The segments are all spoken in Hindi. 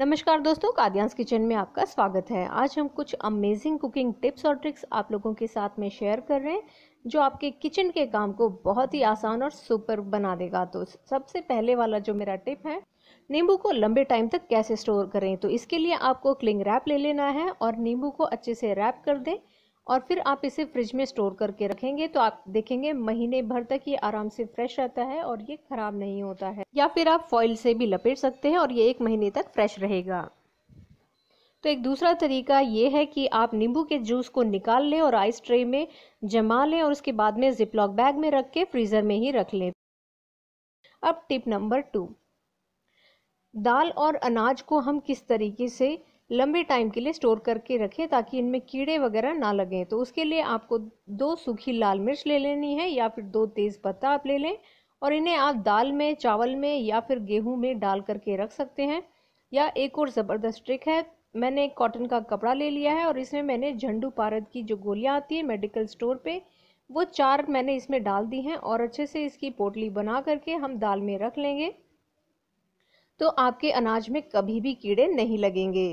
नमस्कार दोस्तों कादियांस किचन में आपका स्वागत है आज हम कुछ अमेजिंग कुकिंग टिप्स और ट्रिक्स आप लोगों के साथ में शेयर कर रहे हैं जो आपके किचन के काम को बहुत ही आसान और सुपर बना देगा तो सबसे पहले वाला जो मेरा टिप है नींबू को लंबे टाइम तक कैसे स्टोर करें तो इसके लिए आपको क्लिंग रैप ले लेना है और नींबू को अच्छे से रैप कर दें और फिर आप इसे फ्रिज में स्टोर करके रखेंगे तो आप देखेंगे महीने भर तक ये आराम से फ्रेश रहता है और ये ख़राब नहीं होता है या फिर आप फॉइल से भी लपेट सकते हैं और ये एक महीने तक फ्रेश रहेगा तो एक दूसरा तरीका ये है कि आप नींबू के जूस को निकाल लें और आइस ट्रे में जमा लें और उसके बाद में जिपलॉक बैग में रख के फ्रीज़र में ही रख लें अब टिप नंबर टू दाल और अनाज को हम किस तरीके से लंबे टाइम के लिए स्टोर करके रखें ताकि इनमें कीड़े वगैरह ना लगें तो उसके लिए आपको दो सूखी लाल मिर्च ले लेनी है या फिर दो तेज़ पत्ता आप ले लें और इन्हें आप दाल में चावल में या फिर गेहूं में डाल करके रख सकते हैं या एक और ज़बरदस्त ट्रिक है मैंने एक कॉटन का कपड़ा ले लिया है और इसमें मैंने झंडू पारद की जो गोलियाँ आती है मेडिकल स्टोर पर वो चार मैंने इसमें डाल दी हैं और अच्छे से इसकी पोटली बना करके हम दाल में रख लेंगे तो आपके अनाज में कभी भी कीड़े नहीं लगेंगे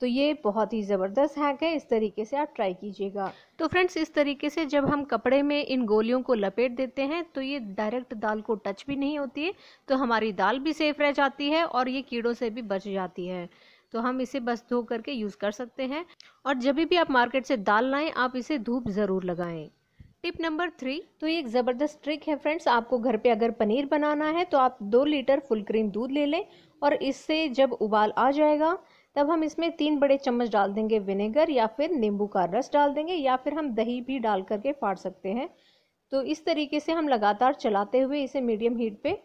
तो ये बहुत ही ज़बरदस्त हैक है इस तरीके से आप ट्राई कीजिएगा तो फ्रेंड्स इस तरीके से जब हम कपड़े में इन गोलियों को लपेट देते हैं तो ये डायरेक्ट दाल को टच भी नहीं होती है तो हमारी दाल भी सेफ रह जाती है और ये कीड़ों से भी बच जाती है तो हम इसे बस धो करके यूज़ कर सकते हैं और जब भी आप मार्केट से दाल लाएँ आप इसे धूप ज़रूर लगाएँ टिप नंबर थ्री तो ये एक ज़बरदस्त ट्रिक है फ्रेंड्स आपको घर पे अगर पनीर बनाना है तो आप दो लीटर फुल क्रीम दूध ले लें और इससे जब उबाल आ जाएगा तब हम इसमें तीन बड़े चम्मच डाल देंगे विनेगर या फिर नींबू का रस डाल देंगे या फिर हम दही भी डाल करके फाड़ सकते हैं तो इस तरीके से हम लगातार चलाते हुए इसे मीडियम हीट पे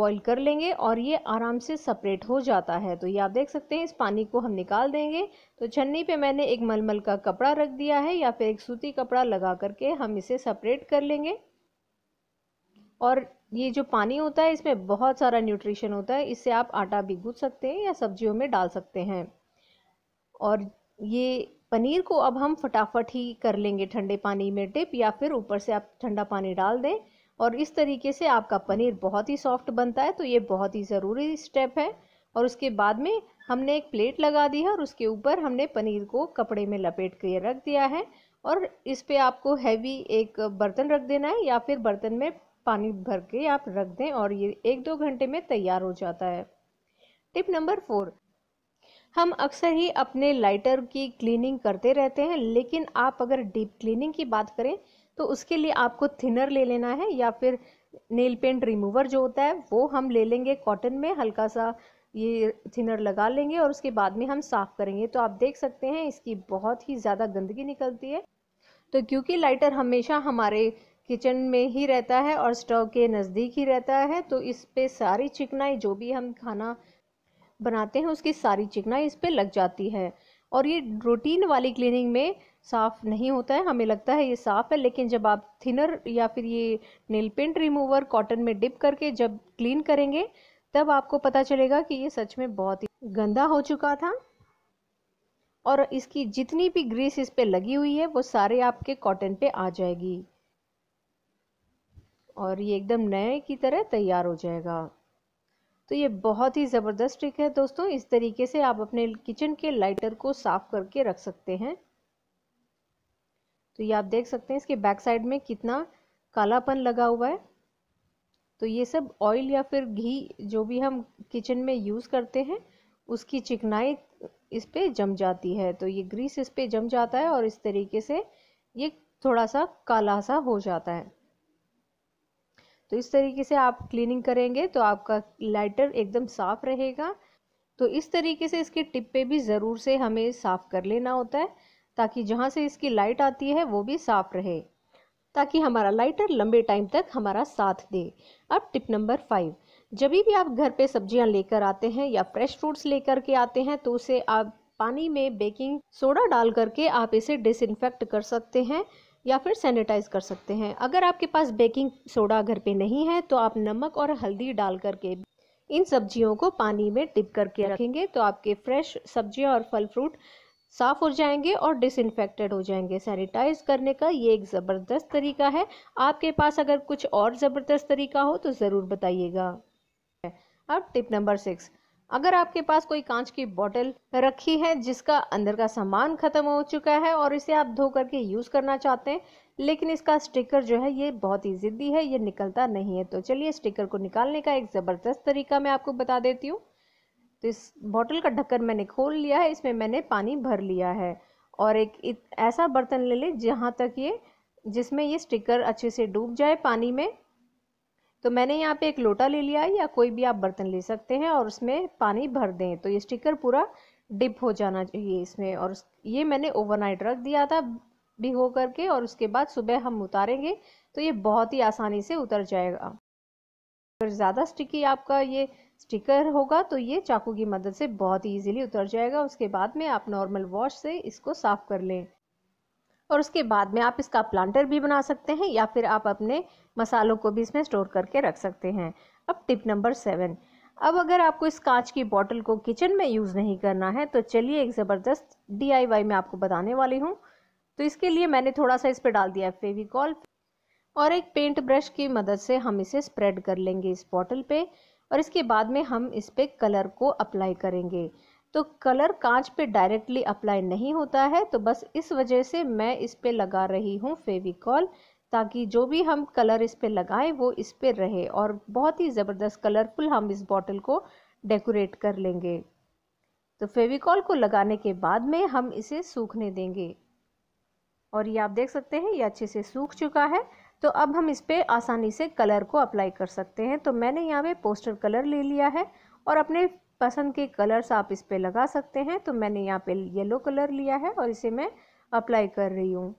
बॉईल कर लेंगे और ये आराम से सेपरेट हो जाता है तो ये आप देख सकते हैं इस पानी को हम निकाल देंगे तो छन्नी पे मैंने एक मलमल का कपड़ा रख दिया है या फिर एक सूती कपड़ा लगा करके हम इसे सेपरेट कर लेंगे और ये जो पानी होता है इसमें बहुत सारा न्यूट्रिशन होता है इससे आप आटा भी गूँथ सकते हैं या सब्जियों में डाल सकते हैं और ये पनीर को अब हम फटाफट ही कर लेंगे ठंडे पानी में डिप या फिर ऊपर से आप ठंडा पानी डाल दें और इस तरीके से आपका पनीर बहुत ही सॉफ्ट बनता है तो ये बहुत ही ज़रूरी स्टेप है और उसके बाद में हमने एक प्लेट लगा दी है और उसके ऊपर हमने पनीर को कपड़े में लपेट के रख दिया है और इस पे आपको हैवी एक बर्तन रख देना है या फिर बर्तन में पानी भर के आप रख दें और ये एक दो घंटे में तैयार हो जाता है टिप नंबर फोर हम अक्सर ही अपने लाइटर की क्लीनिंग करते रहते हैं लेकिन आप अगर डीप क्लीनिंग की बात करें तो उसके लिए आपको थिनर ले लेना है या फिर नेल पेंट रिमूवर जो होता है वो हम ले लेंगे कॉटन में हल्का सा ये थिनर लगा लेंगे और उसके बाद में हम साफ़ करेंगे तो आप देख सकते हैं इसकी बहुत ही ज़्यादा गंदगी निकलती है तो क्योंकि लाइटर हमेशा हमारे किचन में ही रहता है और स्टोव के नज़दीक ही रहता है तो इस पर सारी चिकनाई जो भी हम खाना बनाते हैं उसकी सारी चिकनाई इस पर लग जाती है और ये रूटीन वाली क्लीनिंग में साफ़ नहीं होता है हमें लगता है ये साफ़ है लेकिन जब आप थिनर या फिर ये नेल पेंट रिमूवर कॉटन में डिप करके जब क्लीन करेंगे तब आपको पता चलेगा कि ये सच में बहुत ही गंदा हो चुका था और इसकी जितनी भी ग्रीस इस पर लगी हुई है वो सारे आपके कॉटन पे आ जाएगी और ये एकदम नए की तरह तैयार हो जाएगा तो ये बहुत ही ज़बरदस्त ट्रिक है दोस्तों इस तरीके से आप अपने किचन के लाइटर को साफ़ करके रख सकते हैं तो ये आप देख सकते हैं इसके बैक साइड में कितना कालापन लगा हुआ है तो ये सब ऑयल या फिर घी जो भी हम किचन में यूज़ करते हैं उसकी चिकनाई इस पर जम जाती है तो ये ग्रीस इस पर जम जाता है और इस तरीके से ये थोड़ा सा काला सा हो जाता है तो इस तरीके से आप क्लीनिंग करेंगे तो आपका लाइटर एकदम साफ़ रहेगा तो इस तरीके से इसके टिप पे भी ज़रूर से हमें साफ़ कर लेना होता है ताकि जहाँ से इसकी लाइट आती है वो भी साफ़ रहे ताकि हमारा लाइटर लंबे टाइम तक हमारा साथ दे अब टिप नंबर फाइव जब भी आप घर पे सब्जियां लेकर आते हैं या फ्रेश फ्रूट्स लेकर के आते हैं तो उसे आप पानी में बेकिंग सोडा डाल करके आप इसे डिसइनफेक्ट कर सकते हैं या फिर सैनिटाइज कर सकते हैं अगर आपके पास बेकिंग सोडा घर पे नहीं है तो आप नमक और हल्दी डाल करके इन सब्जियों को पानी में डिप करके रखेंगे तो आपके फ्रेश सब्जियां और फल फ्रूट साफ हो जाएंगे और डिसइनफेक्टेड हो जाएंगे सैनिटाइज करने का ये एक ज़बरदस्त तरीका है आपके पास अगर कुछ और ज़बरदस्त तरीका हो तो ज़रूर बताइएगा अब टिप नंबर सिक्स अगर आपके पास कोई कांच की बोतल रखी है जिसका अंदर का सामान खत्म हो चुका है और इसे आप धो करके यूज़ करना चाहते हैं लेकिन इसका स्टिकर जो है ये बहुत ही ज़िद्दी है ये निकलता नहीं है तो चलिए स्टिकर को निकालने का एक ज़बरदस्त तरीका मैं आपको बता देती हूँ तो इस बॉटल का ढक्कन मैंने खोल लिया है इसमें मैंने पानी भर लिया है और एक ऐसा बर्तन ले लें जहाँ तक ये जिसमें ये स्टिकर अच्छे से डूब जाए पानी में तो मैंने यहाँ पे एक लोटा ले लिया या कोई भी आप बर्तन ले सकते हैं और उसमें पानी भर दें तो ये स्टिकर पूरा डिप हो जाना चाहिए इसमें और ये मैंने ओवरनाइट रख दिया था भिगो करके और उसके बाद सुबह हम उतारेंगे तो ये बहुत ही आसानी से उतर जाएगा अगर ज़्यादा स्टिकी आपका ये स्टिकर होगा तो ये चाकू की मदद से बहुत ही ईजिली उतर जाएगा उसके बाद में आप नॉर्मल वॉश से इसको साफ़ कर लें और उसके बाद में आप इसका प्लांटर भी बना सकते हैं या फिर आप अपने मसालों को भी इसमें स्टोर करके रख सकते हैं अब टिप नंबर सेवन अब अगर आपको इस कांच की बॉटल को किचन में यूज़ नहीं करना है तो चलिए एक ज़बरदस्त डी में आपको बताने वाली हूँ तो इसके लिए मैंने थोड़ा सा इस पर डाल दिया है फेविकॉल और एक पेंट ब्रश की मदद से हम इसे स्प्रेड कर लेंगे इस बॉटल पे और इसके बाद में हम इस पर कलर को अप्लाई करेंगे तो कलर कांच पे डायरेक्टली अप्लाई नहीं होता है तो बस इस वजह से मैं इस पर लगा रही हूँ फेविकॉल ताकि जो भी हम कलर इस पर लगाएं वो इस पर रहे और बहुत ही ज़बरदस्त कलरफुल हम इस बॉटल को डेकोरेट कर लेंगे तो फेविकॉल को लगाने के बाद में हम इसे सूखने देंगे और ये आप देख सकते हैं ये अच्छे से सूख चुका है तो अब हम इस पर आसानी से कलर को अप्लाई कर सकते हैं तो मैंने यहाँ पे पोस्टर कलर ले लिया है और अपने पसंद के कलर्स आप इस पर लगा सकते हैं तो मैंने यहाँ पे येलो कलर लिया है और इसे मैं अप्लाई कर रही हूँ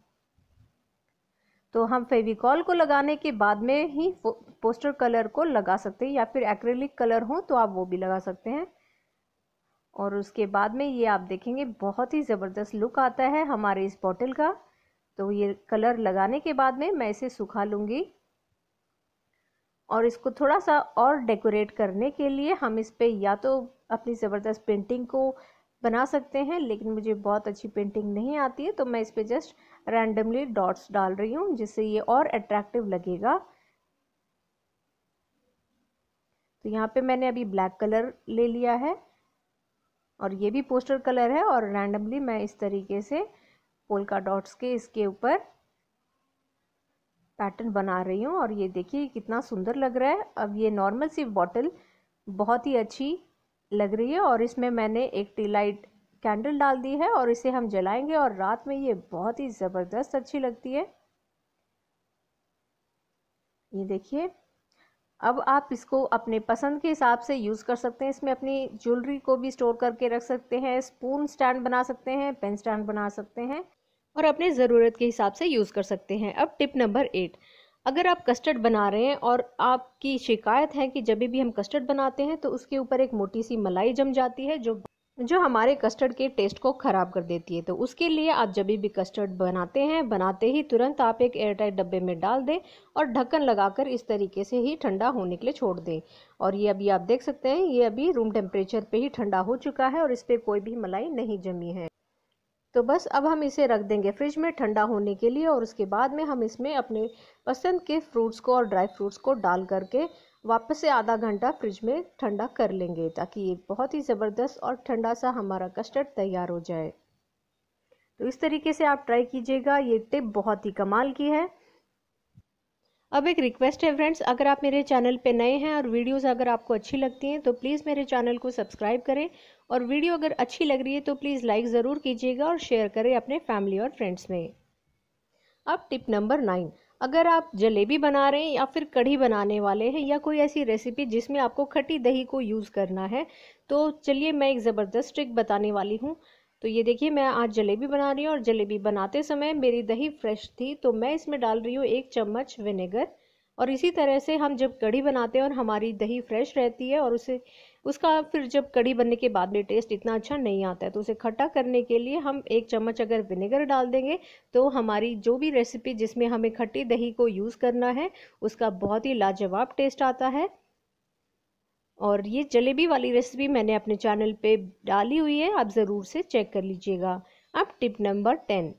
तो हम फेविकॉल को लगाने के बाद में ही पोस्टर कलर को लगा सकते हैं या फिर एक्रेलिक कलर हो तो आप वो भी लगा सकते हैं और उसके बाद में ये आप देखेंगे बहुत ही ज़बरदस्त लुक आता है हमारे इस बॉटल का तो ये कलर लगाने के बाद में मैं इसे सुखा लूँगी और इसको थोड़ा सा और डेकोरेट करने के लिए हम इस पर या तो अपनी ज़बरदस्त पेंटिंग को बना सकते हैं लेकिन मुझे बहुत अच्छी पेंटिंग नहीं आती है तो मैं इस पर जस्ट रैंडमली डॉट्स डाल रही हूँ जिससे ये और अट्रैक्टिव लगेगा तो यहाँ पे मैंने अभी ब्लैक कलर ले लिया है और ये भी पोस्टर कलर है और रैंडमली मैं इस तरीके से पोलका डॉट्स के इसके ऊपर पैटर्न बना रही हूँ और ये देखिए कितना सुंदर लग रहा है अब ये नॉर्मल सी बॉटल बहुत ही अच्छी लग रही है और इसमें मैंने एक टी लाइट कैंडल डाल दी है और इसे हम जलाएंगे और रात में ये बहुत ही ज़बरदस्त अच्छी लगती है ये देखिए अब आप इसको अपने पसंद के हिसाब से यूज़ कर सकते हैं इसमें अपनी ज्वेलरी को भी स्टोर करके रख सकते हैं स्पून स्टैंड बना सकते हैं पेन स्टैंड बना सकते हैं और अपने ज़रूरत के हिसाब से यूज़ कर सकते हैं अब टिप नंबर एट अगर आप कस्टर्ड बना रहे हैं और आपकी शिकायत है कि जब भी हम कस्टर्ड बनाते हैं तो उसके ऊपर एक मोटी सी मलाई जम जाती है जो जो हमारे कस्टर्ड के टेस्ट को ख़राब कर देती है तो उसके लिए आप जब भी कस्टर्ड बनाते हैं बनाते ही तुरंत आप एक एयरटाइट डब्बे में डाल दें और ढक्कन लगाकर इस तरीके से ही ठंडा होने के लिए छोड़ दें और ये अभी आप देख सकते हैं ये अभी रूम टेम्परेचर पे ही ठंडा हो चुका है और इस पर कोई भी मलाई नहीं जमी है तो बस अब हम इसे रख देंगे फ्रिज में ठंडा होने के लिए और उसके बाद में हम इसमें अपने पसंद के फ्रूट्स को और ड्राई फ्रूट्स को डाल करके वापस से आधा घंटा फ्रिज में ठंडा कर लेंगे ताकि ये बहुत ही ज़बरदस्त और ठंडा सा हमारा कस्टर्ड तैयार हो जाए तो इस तरीके से आप ट्राई कीजिएगा ये टिप बहुत ही कमाल की है अब एक रिक्वेस्ट है फ्रेंड्स अगर आप मेरे चैनल पे नए हैं और वीडियोस अगर आपको अच्छी लगती हैं तो प्लीज़ मेरे चैनल को सब्सक्राइब करें और वीडियो अगर अच्छी लग रही है तो प्लीज़ लाइक ज़रूर कीजिएगा और शेयर करें अपने फैमिली और फ्रेंड्स में अब टिप नंबर नाइन अगर आप जलेबी बना रहे हैं या फिर कढ़ी बनाने वाले हैं या कोई ऐसी रेसिपी जिसमें आपको खट्टी दही को यूज़ करना है तो चलिए मैं एक ज़बरदस्त ट्रिक बताने वाली हूँ तो ये देखिए मैं आज जलेबी बना रही हूँ और जलेबी बनाते समय मेरी दही फ्रेश थी तो मैं इसमें डाल रही हूँ एक चम्मच विनेगर और इसी तरह से हम जब कढ़ी बनाते हैं और हमारी दही फ्रेश रहती है और उसे उसका फिर जब कढ़ी बनने के बाद में टेस्ट इतना अच्छा नहीं आता है तो उसे खट्टा करने के लिए हम एक चम्मच अगर विनेगर डाल देंगे तो हमारी जो भी रेसिपी जिसमें हमें खट्टी दही को यूज़ करना है उसका बहुत ही लाजवाब टेस्ट आता है और ये जलेबी वाली रेसिपी मैंने अपने चैनल पे डाली हुई है आप ज़रूर से चेक कर लीजिएगा अब टिप नंबर टेन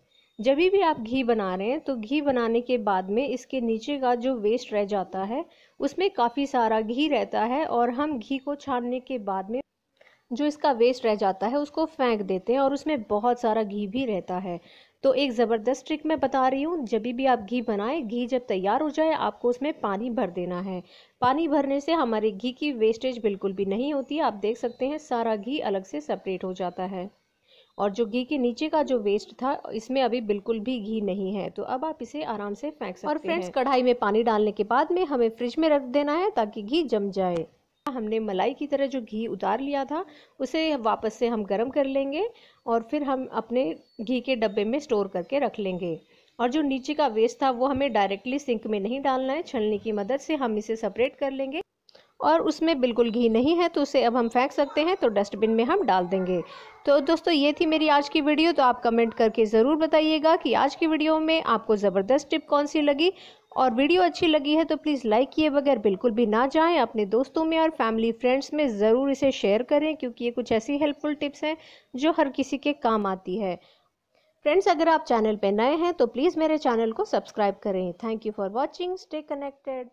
जब भी आप घी बना रहे हैं तो घी बनाने के बाद में इसके नीचे का जो वेस्ट रह जाता है उसमें काफ़ी सारा घी रहता है और हम घी को छानने के बाद में जो इसका वेस्ट रह जाता है उसको फेंक देते हैं और उसमें बहुत सारा घी भी रहता है तो एक ज़बरदस्त ट्रिक मैं बता रही हूँ जब भी आप घी बनाएं घी जब तैयार हो जाए आपको उसमें पानी भर देना है पानी भरने से हमारे घी की वेस्टेज बिल्कुल भी नहीं होती आप देख सकते हैं सारा घी अलग से सेपरेट हो जाता है और जो घी के नीचे का जो वेस्ट था इसमें अभी बिल्कुल भी घी नहीं है तो अब आप इसे आराम से फेंक सकते हैं और फ्रेंड्स कढ़ाई में पानी डालने के बाद में हमें फ्रिज में रख देना है ताकि घी जम जाए हमने मलाई की तरह जो घी उतार लिया था उसे वापस से हम गर्म कर लेंगे और फिर हम अपने घी के डब्बे में स्टोर करके रख लेंगे और जो नीचे का वेस्ट था वो हमें डायरेक्टली सिंक में नहीं डालना है छलनी की मदद से हम इसे सेपरेट कर लेंगे और उसमें बिल्कुल घी नहीं है तो उसे अब हम फेंक सकते हैं तो डस्टबिन में हम डाल देंगे तो दोस्तों ये थी मेरी आज की वीडियो तो आप कमेंट करके ज़रूर बताइएगा कि आज की वीडियो में आपको ज़बरदस्त टिप कौन सी लगी और वीडियो अच्छी लगी है तो प्लीज़ लाइक किए बगैर बिल्कुल भी ना जाएं अपने दोस्तों में और फैमिली फ्रेंड्स में ज़रूर इसे शेयर करें क्योंकि ये कुछ ऐसी हेल्पफुल टिप्स हैं जो हर किसी के काम आती है फ्रेंड्स अगर आप चैनल पर नए हैं तो प्लीज़ मेरे चैनल को सब्सक्राइब करें thank you for watching stay connected